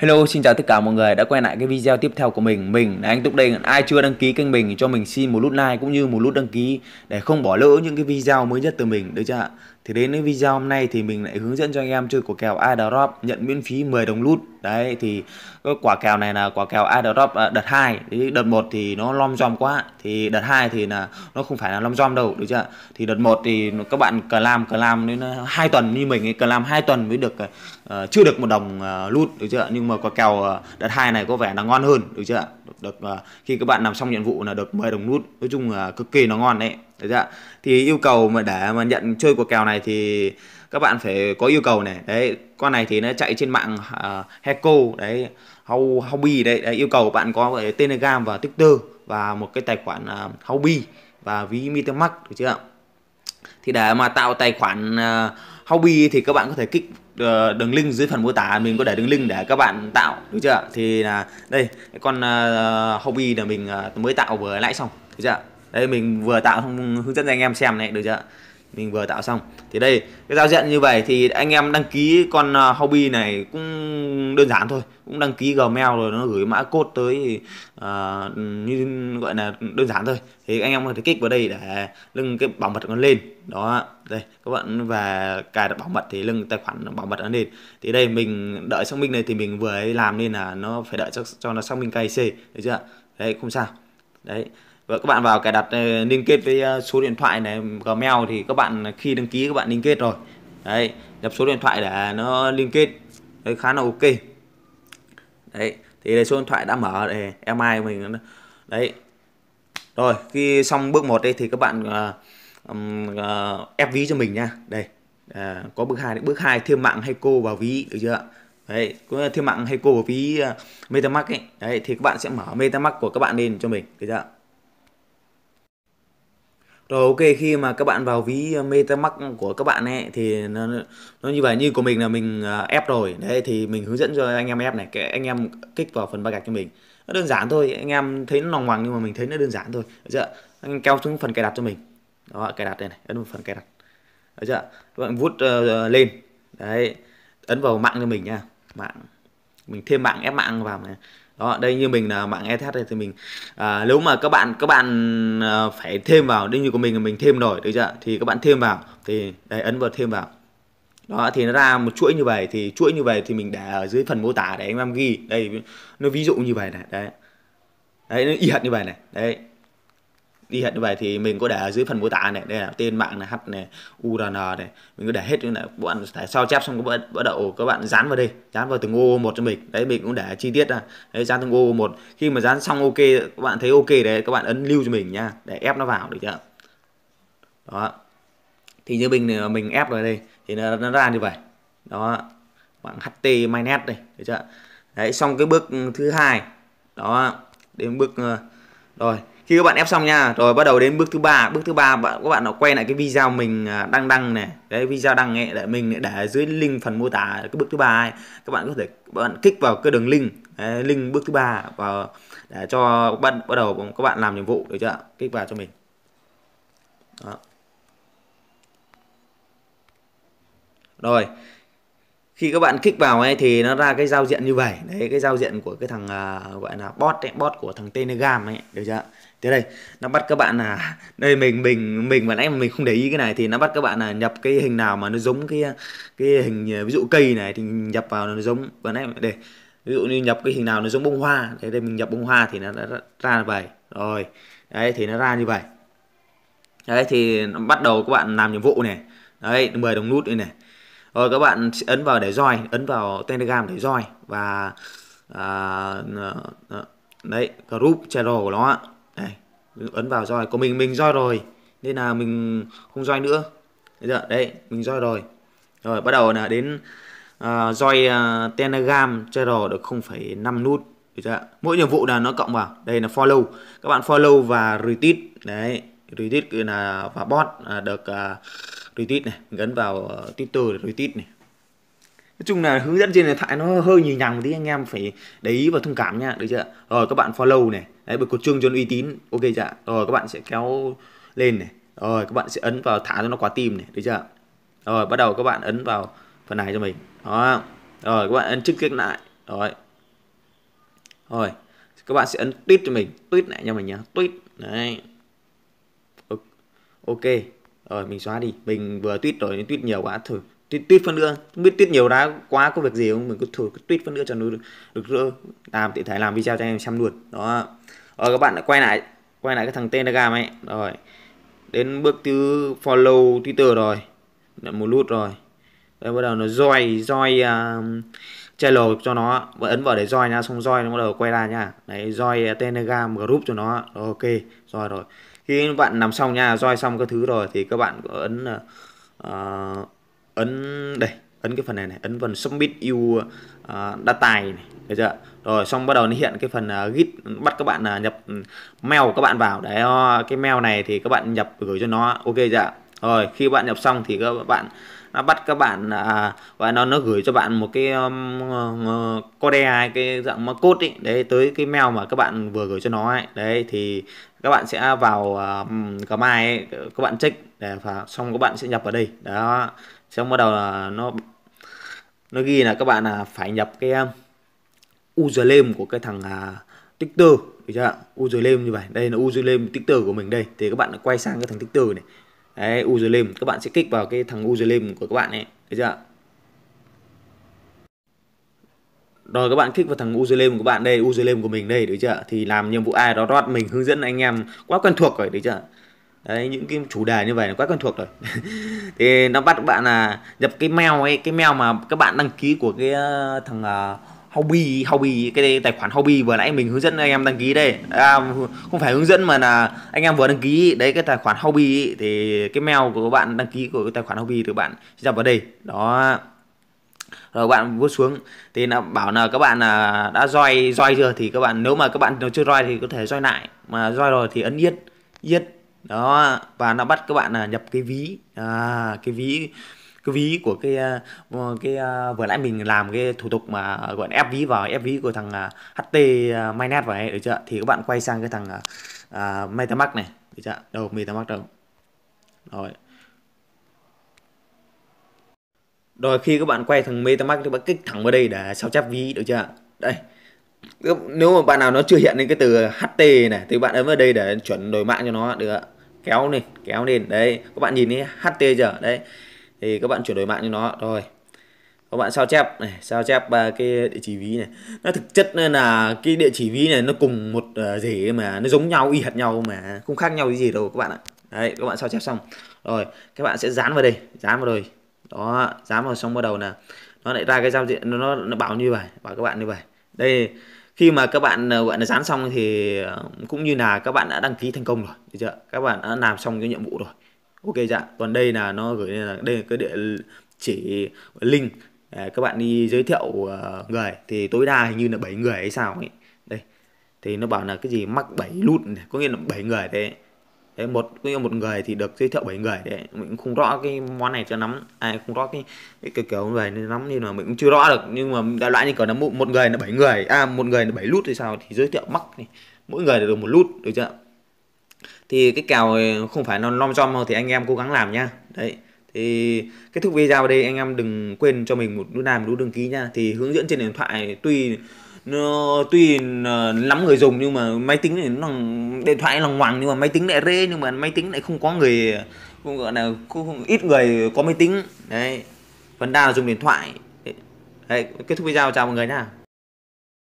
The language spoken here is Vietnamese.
Hello, xin chào tất cả mọi người đã quay lại cái video tiếp theo của mình Mình là anh Túc Đình, ai chưa đăng ký kênh mình cho mình xin một nút like cũng như một nút đăng ký Để không bỏ lỡ những cái video mới nhất từ mình, được chưa ạ thì đến với video hôm nay thì mình lại hướng dẫn cho anh em chơi quả kèo Adrop nhận miễn phí 10 đồng lút. Đấy thì quả kèo này là quả kèo Adrop à, đợt 2. Đấy, đợt 1 thì nó lom dom quá. Thì đợt 2 thì là nó không phải là lom dom đâu, được chưa? Thì đợt 1 thì các bạn cờ làm cờ làm đến 2 à, tuần như mình ấy cờ làm 2 tuần mới được uh, chưa được một đồng uh, lút được chưa? Nhưng mà quả kèo uh, đợt 2 này có vẻ là ngon hơn, được chưa? Được, uh, khi các bạn làm xong nhiệm vụ là được 10 đồng lút. Nói chung là uh, cực kỳ nó ngon đấy được chưa thì yêu cầu mà để mà nhận chơi của kèo này thì các bạn phải có yêu cầu này đấy con này thì nó chạy trên mạng uh, à, Heco đấy Hobby đấy, đấy yêu cầu bạn có cái Telegram và Twitter và một cái tài khoản uh, à, Hobby và ví MetaMask được chưa thì để mà tạo tài khoản uh, à, Hobby thì các bạn có thể kích ờ, đường link dưới phần mô tả mình có để đường link để các bạn tạo được chưa thì là đây con uh, hobby là mình uh, mới tạo vừa nãy xong được chưa đây mình vừa tạo hướng dẫn cho anh em xem này được chưa mình vừa tạo xong thì đây cái giao diện như vậy thì anh em đăng ký con à, hobby này cũng đơn giản thôi cũng đăng ký gmail rồi nó gửi mã code tới uh, như gọi là đơn giản thôi thì anh em có thể kích vào đây để lưng cái bảo mật nó lên đó đây các bạn và cài đặt bảo mật thì lưng tài khoản bảo mật nó lên thì đây mình đợi xác minh này thì mình vừa làm nên là nó phải đợi cho, cho nó xác minh KYC được chưa đấy không sao đấy và các bạn vào cài đặt ờ, liên kết với ờ, số điện thoại này Gmail thì các bạn ờ, khi đăng ký các bạn liên kết rồi đấy nhập số điện thoại để nó liên kết đấy, khá là ok đấy thì đây số điện thoại đã mở để em ai mình đấy rồi khi xong bước 1 đây thì các bạn uh, um, uh, ép ví cho mình nha đây à, có bước hai bước hai thêm mạng hay cô vào ví được chưa đấy có thêm mạng hay cô vào ví uh, metamask ấy đấy thì các bạn sẽ mở metamask của các bạn lên cho mình được chưa rồi ok khi mà các bạn vào ví MetaMask của các bạn ấy thì nó nó như vậy như của mình là mình à, ép rồi. Đấy thì mình hướng dẫn cho anh em ép này, cái anh em kích vào phần ba gạch cho mình. Nó đơn giản thôi, anh em thấy nó lòng hoàng nhưng mà mình thấy nó đơn giản thôi. Được chưa? Anh em kéo xuống phần cài đặt cho mình. Đó, cài đặt đây này, ấn vào phần cài đặt. Được chưa? Các bạn vuốt uh, lên. Đấy. Ấn vào mạng cho mình nha. Mạng mình thêm mạng ép mạng vào này đó đây như mình là mạng ETH này thì mình à, nếu mà các bạn các bạn à, phải thêm vào đây như của mình là mình thêm rồi được chưa thì các bạn thêm vào thì đây ấn vào thêm vào đó thì nó ra một chuỗi như vậy thì chuỗi như vậy thì mình để ở dưới phần mô tả để anh em ghi đây nó ví dụ như vậy này đấy đấy nó y hệt như vậy này đấy đi hẹn như vậy thì mình có để ở dưới phần mô tả này đây là tên mạng này h này urn này mình có để hết như là các bạn phải sao chép xong các bạn bắt đầu các bạn dán vào đây dán vào từng ô một cho mình đấy mình cũng để chi tiết ra đấy dán từng ô một khi mà dán xong ok các bạn thấy ok đấy các bạn ấn lưu cho mình nha để ép nó vào được chưa đó thì như mình mình ép rồi đây thì nó, nó ra như vậy đó bạn ht mainnet đây được chưa đấy xong cái bước thứ hai đó đến bước ờ, rồi khi các bạn ép xong nha rồi bắt đầu đến bước thứ ba bước thứ ba bạn các bạn nó quay lại cái video mình à, đăng đăng này cái video đăng nghệ để mình để dưới link phần mô tả cái bước thứ ba các bạn có thể bạn kích vào cái đường link đấy, link bước thứ ba và để cho bắt bắt đầu các bạn làm nhiệm vụ được chưa kích vào cho mình Đó. rồi khi các bạn kích vào ấy thì nó ra cái giao diện như vậy đấy cái giao diện của cái thằng uh, gọi là bot ấy, bot của thằng telegram ấy được chưa thế đây nó bắt các bạn là đây mình mình mình và nãy mình không để ý cái này thì nó bắt các bạn là nhập cái hình nào mà nó giống cái cái hình à, ví dụ cây này thì nhập vào nó giống và nãy để ví dụ như nhập cái hình nào nó giống bông hoa thế đây mình nhập bông hoa thì nó ra như vậy rồi đấy thì nó ra như vậy đấy thì bắt đầu các bạn làm nhiệm vụ này đấy 10 đồng nút đây này rồi ờ, các bạn ấn vào để roi ấn vào telegram để roi và à, à, à, đấy group channel của nó đây, ấn vào roi của mình mình roi rồi nên là mình không roi nữa bây giờ đấy mình roi rồi rồi bắt đầu là đến uh, roi uh, telegram channel được 0,5 nút mỗi nhiệm vụ là nó cộng vào đây là follow các bạn follow và retweet đấy retweet là và bot à, được à, retweet này gắn vào à, twitter để retweet này nói chung là hướng dẫn trên này thoại nó hơi nhì nhằng một tí anh em phải để ý và thông cảm nha được chưa rồi các bạn follow này đấy bật cột chuông cho nó uy tín ok chưa rồi các bạn sẽ kéo lên này rồi các bạn sẽ ấn vào thả cho nó quá tim này được chưa rồi bắt đầu các bạn ấn vào phần này cho mình đó rồi các bạn ấn chức kích lại rồi rồi các bạn sẽ ấn tweet cho mình tweet lại cho mình nhá tweet đấy ok rồi mình xóa đi mình vừa tweet rồi tweet nhiều quá thử tweet, tweet phân nữa không biết tweet nhiều đã quá có việc gì không mình cứ thử tweet phân nữa cho nó được, được, được làm tiện thể làm video cho em xem luôn đó rồi các bạn đã quay lại quay lại cái thằng telegram ấy rồi đến bước thứ follow twitter rồi đã một lút rồi đây bắt đầu nó roi roi uh, um, channel cho nó và ấn vào để roi nha xong roi nó bắt đầu quay ra nha đấy roi telegram group cho nó ok rồi rồi khi các bạn nằm xong nha roi xong các thứ rồi thì các bạn có ấn uh, ấn đây ấn cái phần này này ấn phần submit you uh, ờ, tài này được chưa rồi xong bắt đầu nó hiện cái phần uh, git bắt các bạn uh, nhập mail của các bạn vào để uh, cái mail này thì các bạn nhập gửi cho nó ok chưa rồi khi bạn nhập xong thì các bạn nó bắt các bạn à, và nó nó gửi cho bạn một cái um, ờ, code ai cái dạng code ấy đấy tới cái mail mà các bạn vừa gửi cho nó ấy đấy thì các bạn sẽ vào um, à, uh, mai ấy, các bạn check để và xong các bạn sẽ nhập vào đây đó xong bắt đầu là nó nó ghi là các bạn là phải nhập cái um, username của cái thằng uh, à, Twitter được chưa username như vậy đây là username tiktok của mình đây thì các bạn quay sang cái thằng tiktok này đấy username các bạn sẽ kích vào cái thằng username của các bạn ấy được chưa rồi các bạn kích vào thằng username của bạn đây username của mình đây được chưa thì làm nhiệm vụ ai đó rót mình hướng dẫn anh em quá quen thuộc rồi được chưa đấy những cái chủ đề như vậy là quá quen thuộc rồi thì nó bắt các bạn là nhập cái mail ấy cái mail mà các bạn đăng ký của cái ờ, thằng uh, hobby hobby cái tài khoản hobby vừa nãy mình hướng dẫn anh em đăng ký đây à, không phải hướng dẫn mà là anh em vừa đăng ký đấy cái tài khoản hobby ý, thì cái mail của các bạn đăng ký của cái tài khoản hobby thì bạn sẽ vào đây đó rồi các bạn vuốt xuống thì nó bảo là các bạn là đã roi roi chưa thì các bạn nếu mà các bạn nó chưa roi thì có thể roi lại mà roi rồi thì ấn yết yết đó và nó bắt các bạn là nhập cái ví à, cái ví cái ví của cái ờ, ờ, cái ờ, vừa nãy mình làm cái thủ tục mà gọi ép ví vào ép ví của thằng HT Mainnet vào ấy được chưa thì các bạn quay sang cái thằng uh, MetaMask này được chưa đâu MetaMask đâu rồi rồi khi các bạn quay thằng MetaMask thì bạn kích thẳng vào đây để sao chép ví được chưa đây nếu mà bạn nào nó chưa hiện lên cái từ HT này thì bạn ấn vào đây để chuẩn đổi mạng cho nó được ạ kéo lên kéo lên đấy các bạn nhìn thấy HT giờ đấy thì các bạn chuyển đổi mạng cho nó rồi các bạn sao chép này sao chép ba cái địa chỉ ví này nó thực chất là cái địa chỉ ví này nó cùng một ờ, rễ mà nó giống nhau y hệt nhau mà không khác nhau gì đâu các bạn ạ đấy các bạn sao chép xong rồi các bạn sẽ dán vào đây dán vào đây đó dán vào xong bắt đầu là nó lại ra cái giao diện nó nó bảo như vậy bảo các bạn như vậy đây khi mà các bạn ờ, gọi là dán xong thì ờ, cũng như là các bạn đã đăng ký thành công rồi được chưa các bạn đã làm xong cái nhiệm vụ rồi ok dạ còn đây là nó gửi lên là đây là cái địa chỉ link à, các bạn đi giới thiệu à, người thì tối đa hình như là 7 người hay sao ấy đây thì nó bảo là cái gì mắc 7 lút này có nghĩa là 7 người đấy đấy một có nghĩa một người thì được giới thiệu 7 người đấy mình cũng không rõ cái món này cho lắm ai không rõ cái cái, cái kiểu về lắm nên là mình cũng chưa rõ được nhưng mà đại loại như kiểu là một, một người là 7 người à một người là 7 lút thì sao thì giới thiệu mắc này mỗi người là được một lút được chưa thì cái kèo không phải non nom som thì anh em cố gắng làm nha đấy thì kết thúc video đây anh em đừng quên cho mình một nút like một nút đăng ký nha thì hướng dẫn trên điện thoại tuy nó tuy ờ, lắm người dùng nhưng mà máy tính này nó điện thoại lòng hoàng nhưng mà máy tính lại rê nhưng mà máy tính lại không có người không gọi là không, ít người có máy tính đấy phần đa là dùng điện thoại đấy kết thúc video chào mọi người nha